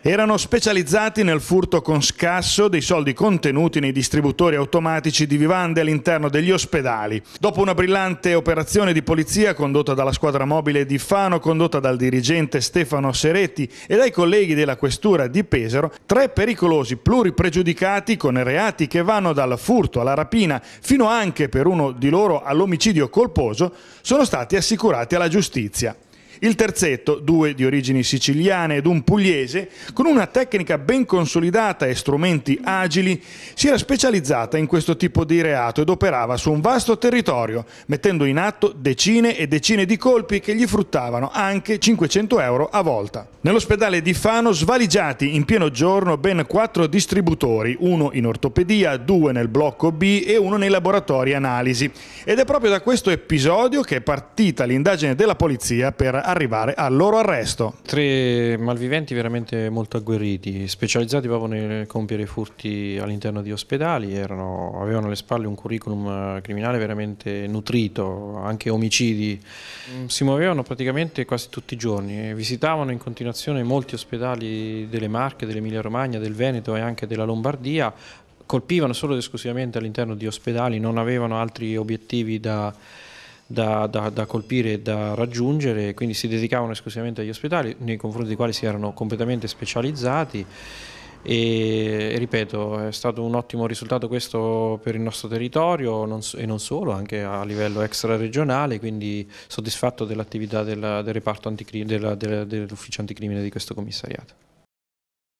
Erano specializzati nel furto con scasso dei soldi contenuti nei distributori automatici di vivande all'interno degli ospedali. Dopo una brillante operazione di polizia condotta dalla squadra mobile di Fano, condotta dal dirigente Stefano Seretti e dai colleghi della questura di Pesaro, tre pericolosi pluripregiudicati con reati che vanno dal furto alla rapina fino anche per uno di loro all'omicidio colposo sono stati assicurati alla giustizia. Il terzetto, due di origini siciliane ed un pugliese, con una tecnica ben consolidata e strumenti agili, si era specializzata in questo tipo di reato ed operava su un vasto territorio, mettendo in atto decine e decine di colpi che gli fruttavano anche 500 euro a volta. Nell'ospedale di Fano svaligiati in pieno giorno ben quattro distributori, uno in ortopedia, due nel blocco B e uno nei laboratori analisi. Ed è proprio da questo episodio che è partita l'indagine della polizia per arrivare al loro arresto. Tre malviventi veramente molto agguerriti, specializzati proprio nel compiere furti all'interno di ospedali, Erano, avevano alle spalle un curriculum eh, criminale veramente nutrito, anche omicidi. Mm, si muovevano praticamente quasi tutti i giorni, visitavano in continuazione molti ospedali delle Marche, dell'Emilia Romagna, del Veneto e anche della Lombardia, colpivano solo ed esclusivamente all'interno di ospedali, non avevano altri obiettivi da da, da, da colpire e da raggiungere, quindi si dedicavano esclusivamente agli ospedali nei confronti dei quali si erano completamente specializzati e ripeto è stato un ottimo risultato questo per il nostro territorio non e non solo anche a livello extra regionale quindi soddisfatto dell'attività del, del reparto anticrim- dell'ufficio anticrimine di questo commissariato.